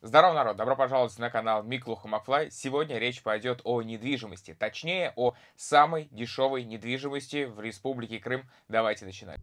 Здорово, народ! Добро пожаловать на канал Миклуха Макфлай. Сегодня речь пойдет о недвижимости, точнее о самой дешевой недвижимости в Республике Крым. Давайте начинать.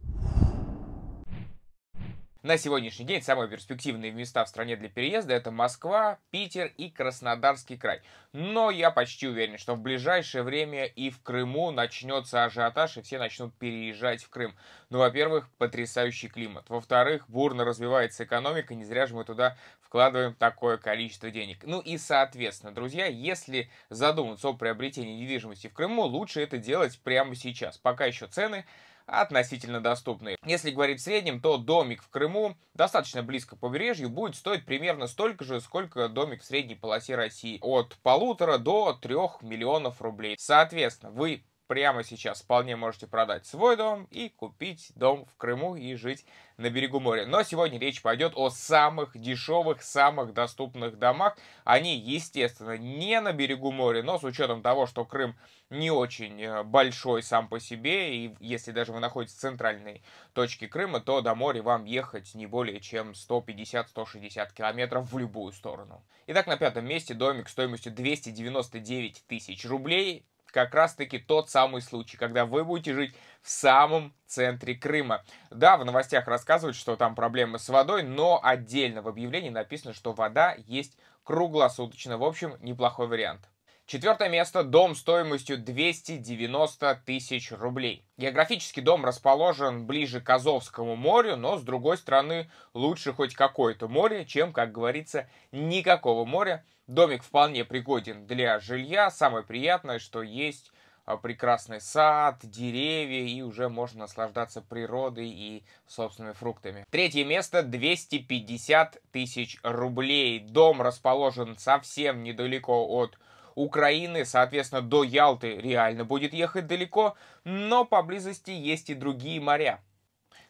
На сегодняшний день самые перспективные места в стране для переезда это Москва, Питер и Краснодарский край. Но я почти уверен, что в ближайшее время и в Крыму начнется ажиотаж, и все начнут переезжать в Крым. Ну, во-первых, потрясающий климат. Во-вторых, бурно развивается экономика, не зря же мы туда вкладываем такое количество денег. Ну и, соответственно, друзья, если задуматься о приобретении недвижимости в Крыму, лучше это делать прямо сейчас, пока еще цены относительно доступные. Если говорить в среднем, то домик в Крыму достаточно близко к побережью будет стоить примерно столько же, сколько домик в средней полосе России. От полутора до трех миллионов рублей. Соответственно, вы прямо сейчас вполне можете продать свой дом и купить дом в Крыму и жить на берегу моря. Но сегодня речь пойдет о самых дешевых, самых доступных домах. Они, естественно, не на берегу моря, но с учетом того, что Крым не очень э, большой сам по себе, и если даже вы находитесь в центральной точке Крыма, то до моря вам ехать не более чем 150-160 километров в любую сторону. Итак, на пятом месте домик стоимостью 299 тысяч рублей как раз-таки тот самый случай, когда вы будете жить в самом центре Крыма. Да, в новостях рассказывают, что там проблемы с водой, но отдельно в объявлении написано, что вода есть круглосуточно. В общем, неплохой вариант. Четвертое место – дом стоимостью 290 тысяч рублей. Географически дом расположен ближе к Азовскому морю, но, с другой стороны, лучше хоть какое-то море, чем, как говорится, никакого моря. Домик вполне пригоден для жилья. Самое приятное, что есть а, прекрасный сад, деревья, и уже можно наслаждаться природой и собственными фруктами. Третье место 250 тысяч рублей. Дом расположен совсем недалеко от Украины, соответственно, до Ялты реально будет ехать далеко, но поблизости есть и другие моря.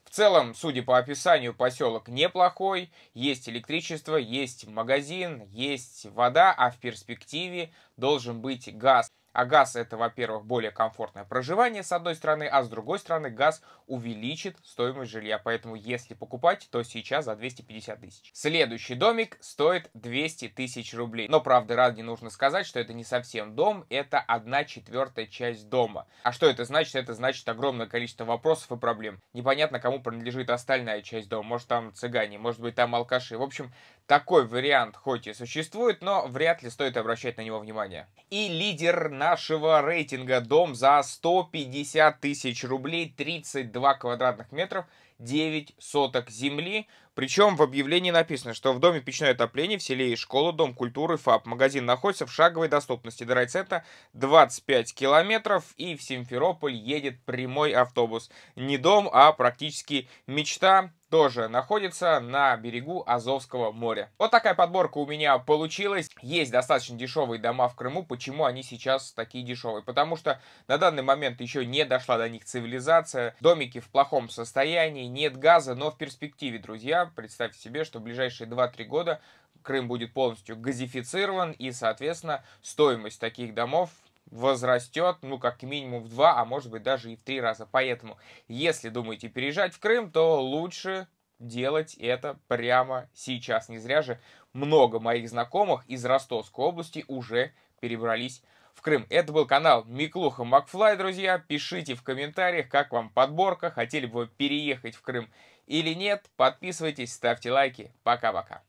В целом, судя по описанию, поселок неплохой, есть электричество, есть магазин, есть вода, а в перспективе должен быть газ. А газ это, во-первых, более комфортное проживание с одной стороны, а с другой стороны газ увеличит стоимость жилья. Поэтому если покупать, то сейчас за 250 тысяч. Следующий домик стоит 200 тысяч рублей. Но правда ради нужно сказать, что это не совсем дом, это одна четвертая часть дома. А что это значит? Это значит огромное количество вопросов и проблем. Непонятно, кому принадлежит остальная часть дома. Может там цыгане, может быть там алкаши. В общем, такой вариант хоть и существует, но вряд ли стоит обращать на него внимание. И лидер на нашего рейтинга. Дом за 150 тысяч рублей, 32 квадратных метров – 9 соток земли. Причем в объявлении написано, что в доме печное отопление, в селе и школа, дом культуры, ФАП. Магазин находится в шаговой доступности до райцентра 25 километров. И в Симферополь едет прямой автобус. Не дом, а практически мечта тоже находится на берегу Азовского моря. Вот такая подборка у меня получилась. Есть достаточно дешевые дома в Крыму. Почему они сейчас такие дешевые? Потому что на данный момент еще не дошла до них цивилизация. Домики в плохом состоянии, Армении нет газа, но в перспективе, друзья, представьте себе, что в ближайшие 2-3 года Крым будет полностью газифицирован, и, соответственно, стоимость таких домов возрастет, ну, как минимум в два, а может быть даже и в три раза. Поэтому, если думаете переезжать в Крым, то лучше делать это прямо сейчас. Не зря же много моих знакомых из Ростовской области уже перебрались в Крым. Это был канал Миклуха Макфлай, друзья. Пишите в комментариях, как вам подборка, хотели бы вы переехать в Крым или нет. Подписывайтесь, ставьте лайки. Пока-пока.